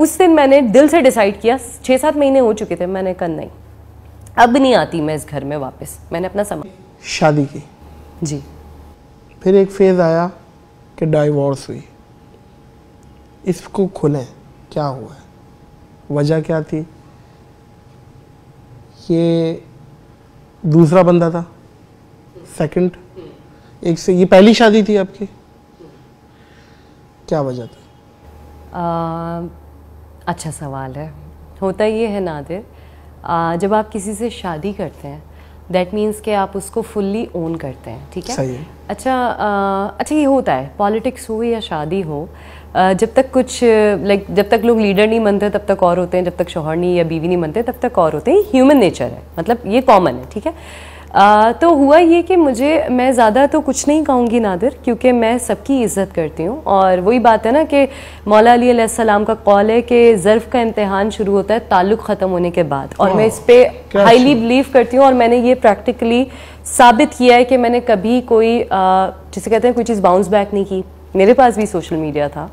उस दिन मैंने दिल से डिसाइड किया छः सात महीने हो चुके थे मैंने कहा नहीं अब नहीं आती मैं इस घर में वापस मैंने अपना सामान शादी की जी फिर एक फेज़ आया कि डाइवोर्स हुई इसको खुलें क्या हुआ वजह क्या थी ये दूसरा बंदा था सेकंड एक से ये पहली शादी थी आपकी क्या वजह थी अच्छा सवाल है होता ये है नादिर आ, जब आप किसी से शादी करते हैं दैट मीन्स कि आप उसको फुल्ली ओन करते हैं ठीक है सही अच्छा आ, अच्छा ये होता है पॉलिटिक्स हो या शादी हो आ, जब तक कुछ लाइक जब तक लोग लीडर नहीं बनते तब तक और होते हैं जब तक शोहर नहीं या बीवी नहीं बनते तब तक और होते हैं ह्यूमन नेचर है मतलब ये कॉमन है ठीक है आ, तो हुआ ये कि मुझे मैं ज़्यादा तो कुछ नहीं कहूँगी नादिर क्योंकि मैं सबकी इज़्ज़त करती हूँ और वही बात है ना कि मौला अली अलैहिस्सलाम का कॉल है कि ज़र्फ़ का इम्तहान शुरू होता है ताल्लुक़ ख़त्म होने के बाद और मैं इस पर हाईली बिलीव करती हूँ और मैंने ये प्रैक्टिकली साबित किया है कि मैंने कभी कोई जिसे कहते हैं कोई चीज़ बाउंस बैक नहीं की मेरे पास भी सोशल मीडिया था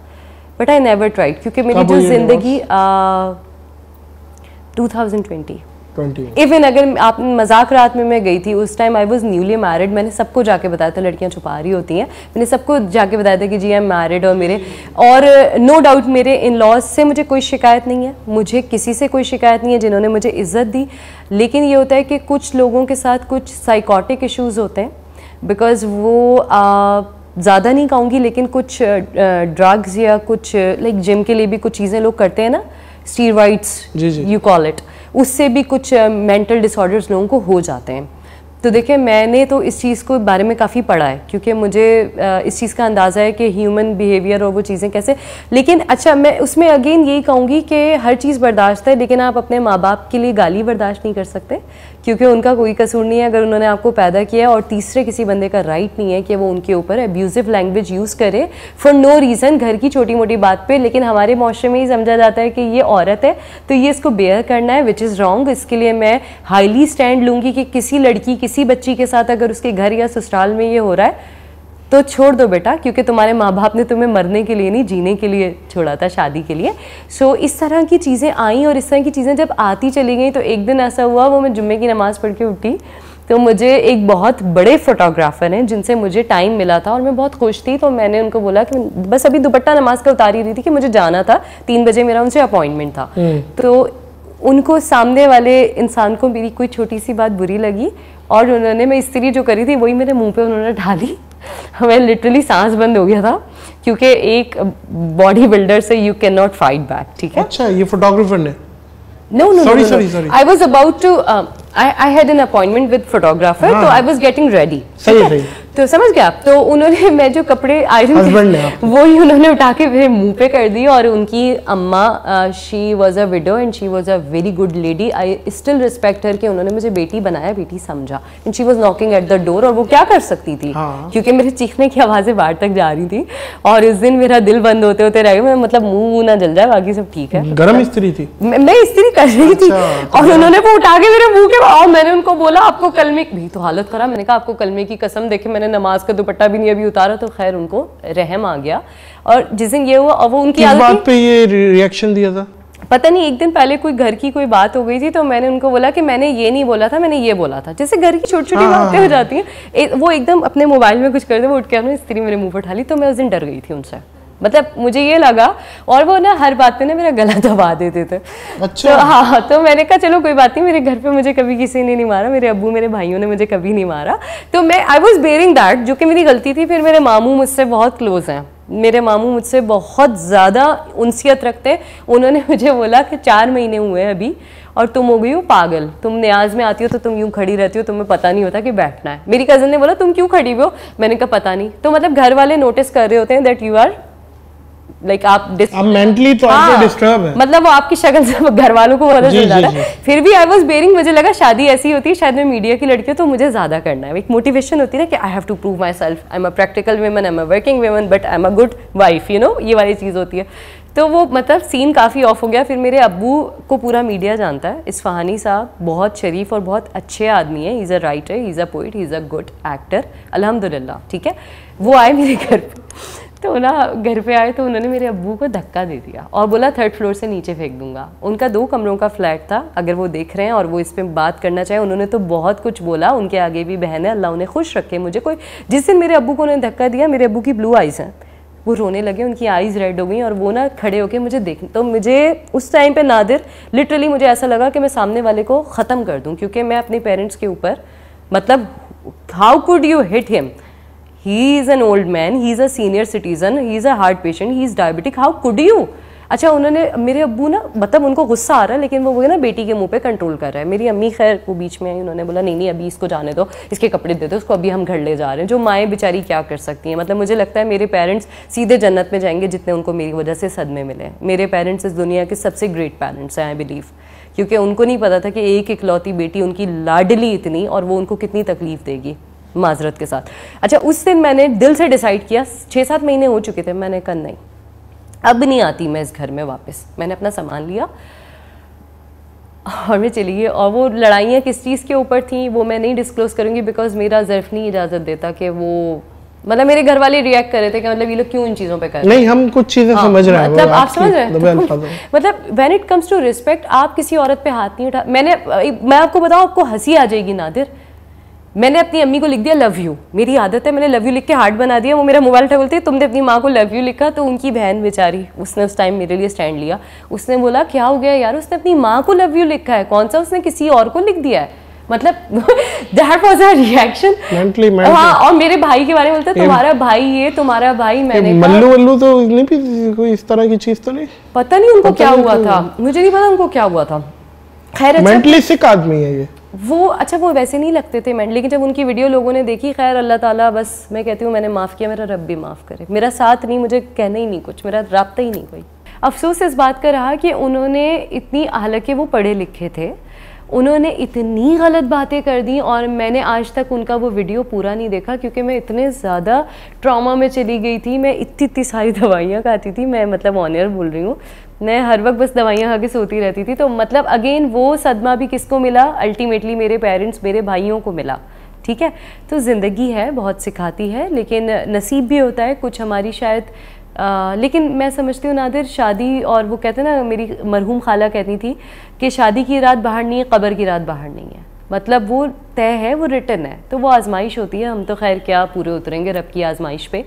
बट आई नेवर ट्राइड क्योंकि मेरी जो ज़िंदगी टू थाउजेंड ट्वेंटी इवन अगर आप मजाक रात में मैं गई थी उस time I was newly married मैंने सबको जाके बताया था लड़कियाँ छुपा रही होती हैं मैंने सबको जाके बताया था कि जी आई एम मैरिड और मेरे और नो no डाउट मेरे इन लॉज से मुझे कोई शिकायत नहीं है मुझे किसी से कोई शिकायत नहीं है जिन्होंने मुझे इज्जत दी लेकिन ये होता है कि कुछ लोगों के साथ कुछ साइकॉटिक इशूज होते हैं बिकॉज वो ज़्यादा नहीं कहूँगी लेकिन कुछ ड्रग्स या कुछ लाइक जिम के लिए भी कुछ चीज़ें लोग करते हैं ना स्टीरवाइट्स यू कॉल इट उससे भी कुछ मेंटल डिसऑर्डर्स लोगों को हो जाते हैं तो देखिए मैंने तो इस चीज़ को बारे में काफ़ी पढ़ा है क्योंकि मुझे इस चीज़ का अंदाज़ा है कि ह्यूमन बिहेवियर और वो चीज़ें कैसे लेकिन अच्छा मैं उसमें अगेन यही कहूँगी कि हर चीज़ बर्दाश्त है लेकिन आप अपने माँ बाप के लिए गाली बर्दाश्त नहीं कर सकते क्योंकि उनका कोई कसूर नहीं है अगर उन्होंने आपको पैदा किया है और तीसरे किसी बंदे का राइट नहीं है कि वो उनके ऊपर एब्यूज़िव लैंग्वेज यूज़ करे फॉर नो रीज़न घर की छोटी मोटी बात पर लेकिन हमारे माशरे में ही समझा जाता है कि ये औरत है तो ये इसको बेयर करना है विच इज़ रॉन्ग इसके लिए मैं हाईली स्टैंड लूँगी कि किसी लड़की किसी बच्ची के साथ अगर उसके घर या ससुराल में ये हो रहा है तो छोड़ दो बेटा क्योंकि तुम्हारे माँ बाप ने तुम्हें मरने के लिए नहीं जीने के लिए छोड़ा था शादी के लिए सो so, इस तरह की चीज़ें आई और इस तरह की चीज़ें जब आती चली गई तो एक दिन ऐसा हुआ वो मैं जुम्मे की नमाज़ पढ़ के उठी तो मुझे एक बहुत बड़े फोटोग्राफर हैं जिनसे मुझे टाइम मिला था और मैं बहुत खुश थी तो मैंने उनको बोला कि बस अभी दुपट्टा नमाज का उतारी रही थी कि मुझे जाना था तीन बजे मेरा उनसे अपॉइंटमेंट था हम्म। तो उनको सामने वाले इंसान को मेरी कोई छोटी सी बात बुरी लगी और उन्होंने मैं इस्त्री जो करी थी वही मेरे मुंह पे उन्होंने ढाली हमें लिटरली सांस बंद हो गया था क्योंकि एक बॉडी बिल्डर से you can not fight back ठीक है अच्छा ये फोटोग्राफर ने no no sorry sorry sorry I was about to I I had an appointment with photographer तो आई वाज गेटिंग रेडी तो समझ गया तो उन्होंने मैं जो कपड़े आयरन वो ही उन्होंने उठा के मेरे मुंह पे कर दिए और उनकी अम्मा she was a widow and she was a very good lady I still respect her कि उन्होंने मुझे बेटी बनाया बेटी समझा and she was knocking at the door और वो क्या कर सकती थी हाँ। क्योंकि मेरे चीखने की आवाज़ें बाहर तक जा रही थी और इस दिन मेरा दिल बंद होते होते रह गया मतलब मुंह मुँह ना जल जाए बाकी सब ठीक है गर्म स्त्री थी मैं स्त्री कर रही थी अच्छा, तो और उन्होंने वो उठा के मेरे मुंह के और मैंने उनको बोला आपको कलमे भी तो हालत खराब मैंने कहा आपको कलमे की कसम देखे मैंने ने नमाज का दुपट्टा भी नहीं अभी उतारा तो खैर उनको रहम आ गया और जिस दिन ये हुआ वो उनकी बात पे ये रिएक्शन दिया था पता नहीं एक दिन पहले कोई घर की कोई बात हो गई थी तो मैंने उनको बोला कि मैंने ये नहीं बोला था मैंने ये बोला था जैसे घर की छोटी छोटी हाँ। बातें हो जाती हैं वो एकदम अपने मोबाइल में कुछ कर दे वो उठ के अपने स्त्री मेरे मुंह पर उठा ली तो मैं उस दिन डर गई थी उनसे मतलब मुझे ये लगा और वो ना हर बात पे ना मेरा गला दबा देते थे अच्छा तो हाँ, हाँ तो मैंने कहा चलो कोई बात नहीं मेरे घर पे मुझे कभी किसी ने नहीं मारा मेरे अबू मेरे भाइयों ने मुझे कभी नहीं मारा तो मैं आई वॉज बेरिंग दैट जो कि मेरी गलती थी फिर मेरे मामू मुझसे बहुत क्लोज हैं मेरे मामू मुझसे बहुत ज़्यादा उनसीत रखते उन्होंने मुझे बोला कि चार महीने हुए हैं अभी और तुम हो गई हो पागल तुम न्याज में आती हो तो तुम यूँ खड़ी रहती हो तुम्हें पता नहीं होता कि बैठना है मेरी कज़न ने बोला तुम क्यों खड़ी हो मैंने कहा पता नहीं तो मतलब घर वाले नोटिस कर रहे होते हैं दैट यू आर लाइक आप आप मेंटली तो डिस्टर्ब हाँ, है मतलब वो आपकी शक्ल से घर वालों को बहुत चल रहा है फिर भी आई वाज बेरिंग मुझे लगा शादी ऐसी होती है शायद मैं मीडिया की लड़की हूँ तो मुझे ज्यादा करना है एक मोटिवेशन होती है ना कि I have to prove myself I am a practical woman I am a working woman but I am a good wife you know ये वाली चीज़ होती है तो वो मतलब सीन काफ़ी ऑफ हो गया फिर मेरे अबू को पूरा मीडिया जानता है इस्फहानी साहब बहुत शरीफ और बहुत अच्छे आदमी है is a writer is a poet is a good actor अलहमदिल्ला ठीक है वो आए मेरे घर पर तो ना घर पे आए तो उन्होंने मेरे अबू को धक्का दे दिया और बोला थर्ड फ्लोर से नीचे फेंक दूंगा उनका दो कमरों का फ्लैट था अगर वो देख रहे हैं और वो इस पर बात करना चाहे उन्होंने तो बहुत कुछ बोला उनके आगे भी बहन है अल्लाह उन्हें खुश रखे मुझे कोई जिस दिन मेरे अबू को उन्होंने धक्का दिया मेरे अबू की ब्लू आइज़ हैं वो रोने लगे उनकी आईज़ रेड हो गई और वो ना खड़े होकर मुझे देख तो मुझे उस टाइम पर नादिर लिटरली मुझे ऐसा लगा कि मैं सामने वाले को ख़त्म कर दूँ क्योंकि मैं अपने पेरेंट्स के ऊपर मतलब how could you hit him he is an old man he is a senior citizen he is a heart patient he is diabetic how could you अच्छा उन्होंने मेरे अबू ना मतलब उनको गुस्सा आ रहा है लेकिन वो वो ना बेटी के मुंह पे कंट्रोल कर रहा है मेरी अम्मी खैर वो बीच में आई उन्होंने बोला नहीं नहीं अभी इसको जाने दो इसके कपड़े दे दो उसको अभी हम घर ले जा रहे हैं जो माएँ बेचारी क्या कर सकती हैं मतलब मुझे लगता है मेरे पेरेंट्स सीधे जन्नत में जाएंगे जितने उनको मेरी वजह से सदमे मिले मेरे पेरेंट्स इस दुनिया के सबसे ग्रेट पेरेंट्स हैं आई बिलीव क्योंकि उनको नहीं पता था कि एक इकलौती बेटी उनकी लाडली इतनी और वो उनको कितनी तकलीफ़ देगी माजरत के साथ अच्छा उस दिन मैंने दिल से डिसाइड किया छः सात महीने हो चुके थे मैंने कहा नहीं अब नहीं आती मैं इस घर में वापस मैंने अपना सामान लिया और मैं चली गई और वो लड़ाइयाँ किस चीज़ के ऊपर थी वो मैं नहीं डिस्क्लोज़ करूँगी बिकॉज मेरा जर्फ नहीं इजाज़त देता कि वो मतलब मेरे घर वाले रिएक्ट कर रहे थे कि मतलब ये लोग क्यों इन चीज़ों पे कर रहे नहीं हम कुछ चीज़ें हाँ, समझ रहे हैं मतलब आप समझ रहे हैं मतलब when it comes to respect आप किसी औरत पे हाथ नहीं उठा मैंने मैं आपको बताऊँ आपको हंसी आ जाएगी नादिर मैंने अपनी अम्मी को लिख दिया लव यू मेरी आदत है मैंने लव यू लिख के हार्ट बना दिया वो मेरा मोबाइल था बोलती तुमने अपनी माँ को लव यू लिखा तो उनकी बहन बेचारी उसने उस टाइम मेरे लिए स्टैंड लिया उसने बोला क्या हो गया यार उसने अपनी माँ को लव यू लिखा है कौन सा उसने किसी और को लिख दिया है मतलब that was a reaction mentally हां और मेरे भाई के बारे में बोलता तुम्हारा भाई ये तुम्हारा भाई मैंने मल्लू मल्लू तो नहीं भी कोई इस तरह की चीज तो नहीं पता नहीं उनको क्या हुआ था मुझे नहीं पता उनको क्या हुआ था खैर मेंटली अच्छा। सिक आदमी है ये वो अच्छा वो वैसे नहीं लगते थे मैं लेकिन जब उनकी वीडियो लोगों ने देखी खैर अल्लाह ताला बस मैं कहती हूँ मैंने माफ़ किया मेरा रब भी माफ़ करे मेरा साथ नहीं मुझे कहना ही नहीं कुछ मेरा रबता ही नहीं कोई अफसोस इस बात का रहा कि उन्होंने इतनी हालांकि वो पढ़े लिखे थे उन्होंने इतनी गलत बातें कर दी और मैंने आज तक उनका वो वीडियो पूरा नहीं देखा क्योंकि मैं इतने ज़्यादा ट्रॉमा में चली गई थी मैं इतनी इतनी सारी दवाइयाँ खाती थी मैं मतलब ऑनियर बोल रही हूँ मैं हर वक्त बस दवाइयाँ खा के सोती रहती थी तो मतलब अगेन वो सदमा भी किसको मिला अल्टीमेटली मेरे पेरेंट्स मेरे भाइयों को मिला ठीक है तो ज़िंदगी है बहुत सिखाती है लेकिन नसीब भी होता है कुछ हमारी शायद आ, लेकिन मैं समझती हूँ नादिर शादी और वो कहते हैं ना मेरी मरहूम खाला कहती थी कि शादी की रात बाहर नहीं है कबर की रात बाहर नहीं है मतलब वो तय है वो रिटर्न है तो वो आजमाइश होती है हम तो खैर क्या पूरे उतरेंगे रब की आजमाइश पे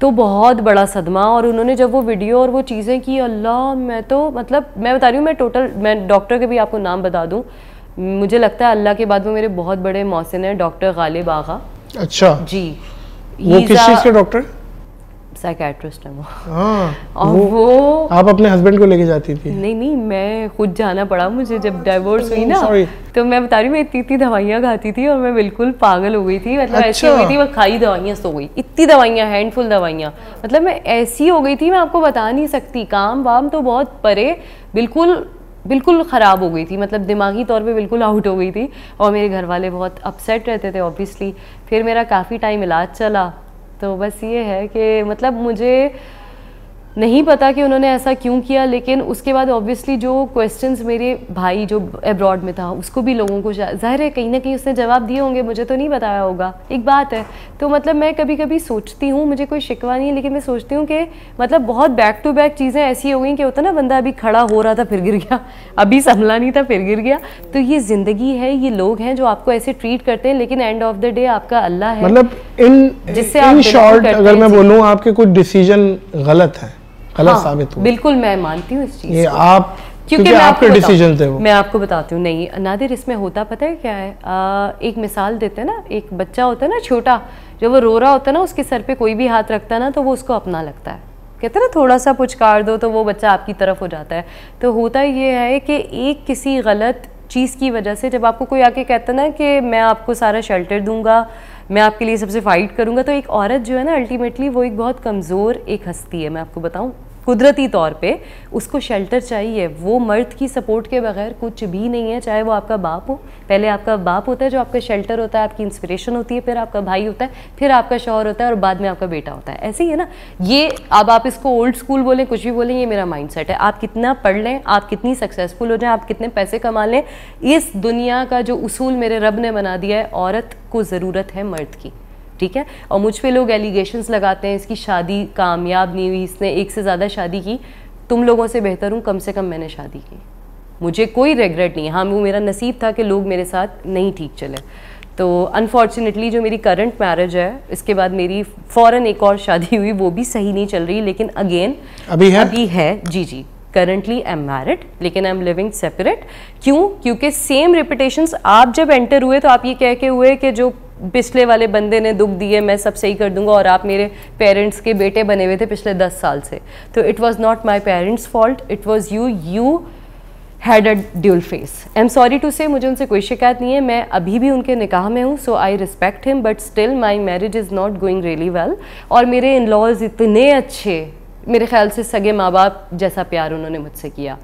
तो बहुत बड़ा सदमा और उन्होंने जब वो वीडियो और वो चीज़ें की अल्लाह मैं तो मतलब मैं बता रही हूँ मैं टोटल मैं डॉक्टर के भी आपको नाम बता दूँ मुझे लगता है अल्लाह के बाद वो मेरे बहुत बड़े मौसन हैं डॉक्टर गालिब आगा अच्छा जी वो किस चीज़ के डॉक्टर साइकेट्रिस्ट है वो और वो, वो आप अपने हस्बैंड को लेके जाती थी नहीं नहीं मैं खुद जाना पड़ा मुझे जब डाइवोर्स हाँ, तो हुई ना तो मैं बता रही मैं इतनी इतनी दवाइयाँ खाती थी और मैं बिल्कुल पागल हो गई थी मतलब अच्छा। ऐसी हो गई थी मैं खाई दवाइयाँ सो गई इतनी दवाइयाँ हैंडफुल दवाइयाँ मतलब मैं ऐसी हो गई थी मैं आपको बता नहीं सकती काम वाम तो बहुत परे बिल्कुल बिल्कुल ख़राब हो गई थी मतलब दिमागी तौर पे बिल्कुल आउट हो गई थी और मेरे घर वाले बहुत अपसेट रहते थे ऑब्वियसली फिर मेरा काफ़ी टाइम इलाज चला तो बस ये है कि मतलब मुझे नहीं पता कि उन्होंने ऐसा क्यों किया लेकिन उसके बाद ऑब्वियसली जो क्वेश्चंस मेरे भाई जो अब्रॉड में था उसको भी लोगों को जाहिर है कहीं ना कहीं उसने जवाब दिए होंगे मुझे तो नहीं बताया होगा एक बात है तो मतलब मैं कभी कभी सोचती हूँ मुझे कोई शिकवा नहीं है लेकिन मैं सोचती हूँ कि मतलब बहुत बैक टू बैक चीज़ें ऐसी हो गई कि होता ना बंदा अभी खड़ा हो रहा था फिर गिर गया अभी संभला नहीं था फिर गिर गया तो ये ज़िंदगी है ये लोग हैं जो आपको ऐसे ट्रीट करते हैं लेकिन एंड ऑफ द डे आपका अल्लाह है मतलब इन जिससे शॉर्ट अगर मैं बोलूँ आपके कुछ डिसीजन गलत हैं गलत हाँ, साबित हुआ बिल्कुल मैं मानती हूँ इस चीज़ ये आप क्योंकि मैं आपके डिसीजन थे वो मैं आपको बताती हूँ नहीं नादिर इसमें होता पता है क्या है आ, एक मिसाल देते हैं ना एक बच्चा होता है ना छोटा जब वो रो रहा होता है ना उसके सर पे कोई भी हाथ रखता है ना तो वो उसको अपना लगता है कहते हैं ना थोड़ा सा पुचकार दो तो वो बच्चा आपकी तरफ हो जाता है तो होता ये है कि एक किसी गलत चीज़ की वजह से जब आपको कोई आके कहता ना कि मैं आपको सारा शेल्टर दूंगा मैं आपके लिए सबसे फ़ाइट करूँगा तो एक औरत जो है ना अल्टीमेटली वो एक बहुत कमज़ोर एक हस्ती है मैं आपको बताऊँ कुदरती तौर पे उसको शेल्टर चाहिए वो मर्द की सपोर्ट के बगैर कुछ भी नहीं है चाहे वो आपका बाप हो पहले आपका बाप होता है जो आपका शेल्टर होता है आपकी इंस्पिरेशन होती है फिर आपका भाई होता है फिर आपका शौहर होता है और बाद में आपका बेटा होता है ऐसे ही है ना ये अब आप इसको ओल्ड स्कूल बोलें कुछ भी बोलें ये मेरा माइंड है आप कितना पढ़ लें आप कितनी सक्सेसफुल हो जाएं आप कितने पैसे कमा लें इस दुनिया का जो उसूल मेरे रब ने बना दिया है औरत को ज़रूरत है मर्द की ठीक है और मुझ पर लोग एलिगेशंस लगाते हैं इसकी शादी कामयाब नहीं हुई इसने एक से ज़्यादा शादी की तुम लोगों से बेहतर हूँ कम से कम मैंने शादी की मुझे कोई रिग्रेट नहीं हाँ वो मेरा नसीब था कि लोग मेरे साथ नहीं ठीक चले तो अनफॉर्चुनेटली जो मेरी करंट मैरिज है इसके बाद मेरी फ़ौरन एक और शादी हुई वो भी सही नहीं चल रही लेकिन अगेन अभी है अभी है जी जी करंटली आई एम मैरिड लेकिन आई एम लिविंग सेपरेट क्यों क्योंकि सेम रिपिटेशन आप जब एंटर हुए तो आप ये कह के हुए कि जो पिछले वाले बंदे ने दुख दिए मैं सब सही कर दूंगा और आप मेरे पेरेंट्स के बेटे बने हुए थे पिछले दस साल से तो it was not my parents fault it was you you had a dual face I am sorry to say मुझे उनसे कोई शिकायत नहीं है मैं अभी भी उनके निकाह में हूँ so I respect him but still my marriage is not going really well और मेरे इन लॉज इतने अच्छे मेरे ख्याल से सगे माँ बाप जैसा प्यार उन्होंने मुझसे किया